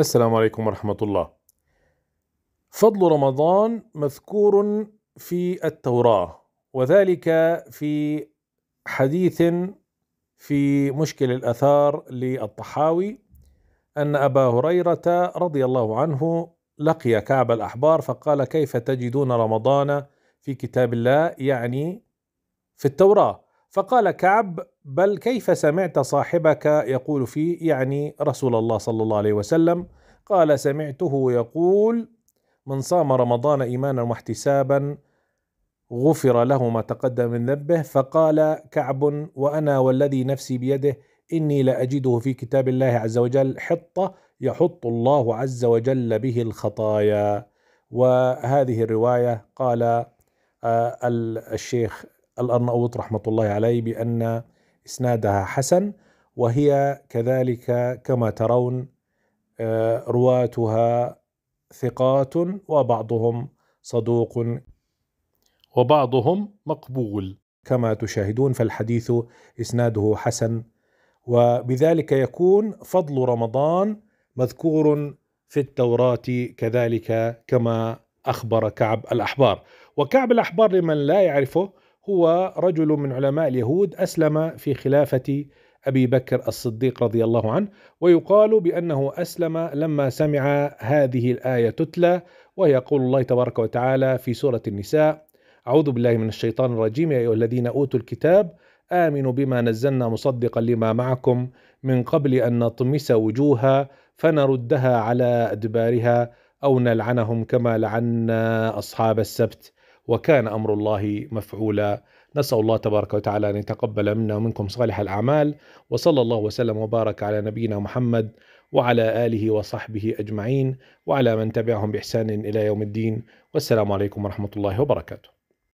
السلام عليكم ورحمة الله. فضل رمضان مذكور في التوراة وذلك في حديث في مشكل الأثار للطحاوي أن أبا هريرة رضي الله عنه لقي كعب الأحبار فقال كيف تجدون رمضان في كتاب الله يعني في التوراة فقال كعب بل كيف سمعت صاحبك يقول في يعني رسول الله صلى الله عليه وسلم قال سمعته يقول من صام رمضان ايمانا واحتسابا غفر له ما تقدم من ذنبه فقال كعب وانا والذي نفسي بيده اني لاجده في كتاب الله عز وجل حطه يحط الله عز وجل به الخطايا وهذه الروايه قال آه، الشيخ الأرناؤوط رحمة الله عليه بأن إسنادها حسن وهي كذلك كما ترون آه، رواتها ثقات وبعضهم صدوق وبعضهم مقبول كما تشاهدون فالحديث اسناده حسن وبذلك يكون فضل رمضان مذكور في التوراه كذلك كما اخبر كعب الاحبار وكعب الاحبار لمن لا يعرفه هو رجل من علماء اليهود اسلم في خلافه ابي بكر الصديق رضي الله عنه ويقال بانه اسلم لما سمع هذه الايه تتلى وهي قول الله تبارك وتعالى في سوره النساء اعوذ بالله من الشيطان الرجيم يا ايها الذين اوتوا الكتاب امنوا بما نزلنا مصدقا لما معكم من قبل ان نطمس وجوها فنردها على ادبارها او نلعنهم كما لعنا اصحاب السبت وكان امر الله مفعولا نسال الله تبارك وتعالى ان يتقبل منا ومنكم صالح الاعمال وصلى الله وسلم وبارك على نبينا محمد وعلى اله وصحبه اجمعين وعلى من تبعهم باحسان الى يوم الدين والسلام عليكم ورحمه الله وبركاته